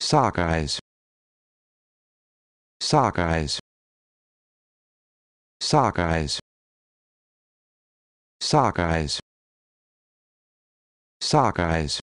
Sagereis Sagereis Sagereis Sagereis Sagereis